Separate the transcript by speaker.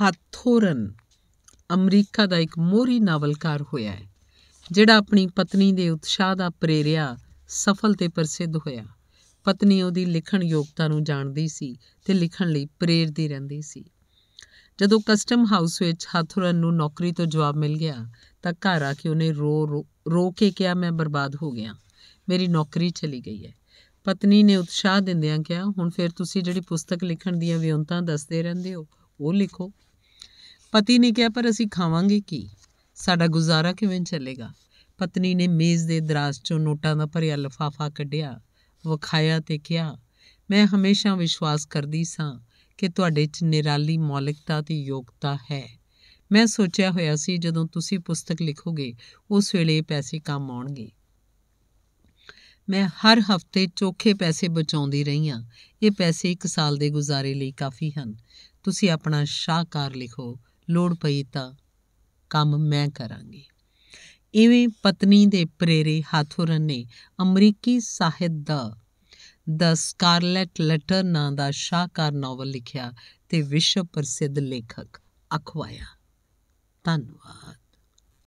Speaker 1: ਹਾਥੋਰਨ America ਦਾ ਇੱਕ ਮੋਹਰੀ ਨਾਵਲਕਾਰ ਹੋਇਆ ਹੈ ਜਿਹੜਾ ਆਪਣੀ ਪਤਨੀ ਦੇ ਉਤਸ਼ਾਹ ਦਾ ਪ੍ਰੇਰਿਆ ਸਫਲ ਤੇ ਪ੍ਰਸਿੱਧ ਹੋਇਆ ਪਤਨੀ ਉਹਦੀ ਲਿਖਣ ਯੋਗਤਾ ਨੂੰ ਜਾਣਦੀ ਸੀ ਤੇ ਲਿਖਣ ਲਈ ਪ੍ਰੇਰਦੀ ਰਹਿੰਦੀ ਸੀ ਜਦੋਂ ਕਸਟਮ ਹਾਊਸ ਵਿੱਚ ਹਾਥੋਰਨ ਨੂੰ ਨੌਕਰੀ ਤੋਂ ਜਵਾਬ ਮਿਲ ਗਿਆ ਤਾਂ ਘਰ ਆ ਕੇ ਉਹਨੇ ਰੋ ਰੋ ਕੇ ਕਿਹਾ ਮੈਂ ਬਰਬਾਦ ਹੋ ਗਿਆ ਮੇਰੀ ਨੌਕਰੀ ਚਲੀ ਗਈ ਹੈ ਪਤਨੀ ਨੇ ਉਤਸ਼ਾਹ ਦਿੰਦਿਆਂ ਕਿਹਾ ਹੁਣ ਫਿਰ ਤੁਸੀਂ ਜਿਹੜੀ ਪੁਸਤਕ ਲਿਖਣ ਦੀਆਂ ਵਿਉਂਤਾਂ ਦੱਸਦੇ ਰਹਿੰਦੇ ਹੋ ਉਹ ਲਿਖੋ ਪਤੀ ਨੇ ਕਿਹਾ ਪਰ ਅਸੀਂ ਖਾਵਾਂਗੇ ਕੀ ਸਾਡਾ ਗੁਜ਼ਾਰਾ ਕਿਵੇਂ ਚੱਲੇਗਾ ਪਤਨੀ ਨੇ ਮੇਜ਼ ਦੇ ਦਰਾਜ਼ ਚੋਂ ਨੋਟਾਂ ਦਾ ਭਰਿਆ ਲਫਾਫਾ ਕੱਢਿਆ ਵਿਖਾਇਆ ਤੇ ਕਿਹਾ ਮੈਂ ਹਮੇਸ਼ਾ ਵਿਸ਼ਵਾਸ ਕਰਦੀ ਸਾਂ ਕਿ ਤੁਹਾਡੇ 'ਚ ਨਿਰਾਲੀ ਮੌਲਿਕਤਾ ਤੇ ਯੋਗਤਾ ਹੈ ਮੈਂ ਸੋਚਿਆ ਹੋਇਆ ਸੀ ਜਦੋਂ ਤੁਸੀਂ ਪੁਸਤਕ ਲਿਖੋਗੇ ਉਸ ਵੇਲੇ ਪੈਸੇ ਕੰਮ ਆਉਣਗੇ ਮੈਂ ਹਰ ਹਫਤੇ ਚੋਖੇ ਪੈਸੇ ਬਚਾਉਂਦੀ ਰਹੀ ਹਾਂ ਇਹ ਪੈਸੇ ਇੱਕ ਸਾਲ ਦੇ ਗੁਜ਼ਾਰੇ ਲਈ ਕਾਫੀ ਹਨ ਤੁਸੀਂ ਆਪਣਾ ਸ਼ਾਹਕਾਰ ਲਿਖੋ ਲੋੜ ਪਈ ਤਾਂ ਕੰਮ ਮੈਂ ਕਰਾਂਗੀ ਇਵੇਂ ਪਤਨੀ ਦੇ ਪ੍ਰੇਰੇ ਹਾਥੋਰਨ ਨੇ ਅਮਰੀਕੀ ਸਾਹਿਤ ਦਾ ਦ ਸਕਾਰਲੈਟ ਲੈਟਰ ਨਾਂ ਦਾ ਸ਼ਾਹਕਾਰ ਨੋਵਲ ਲਿਖਿਆ ਤੇ ਵਿਸ਼ਵ ਪ੍ਰਸਿੱਧ ਲੇਖਕ ਅਖਵਾਇਆ ਧੰਨਵਾਦ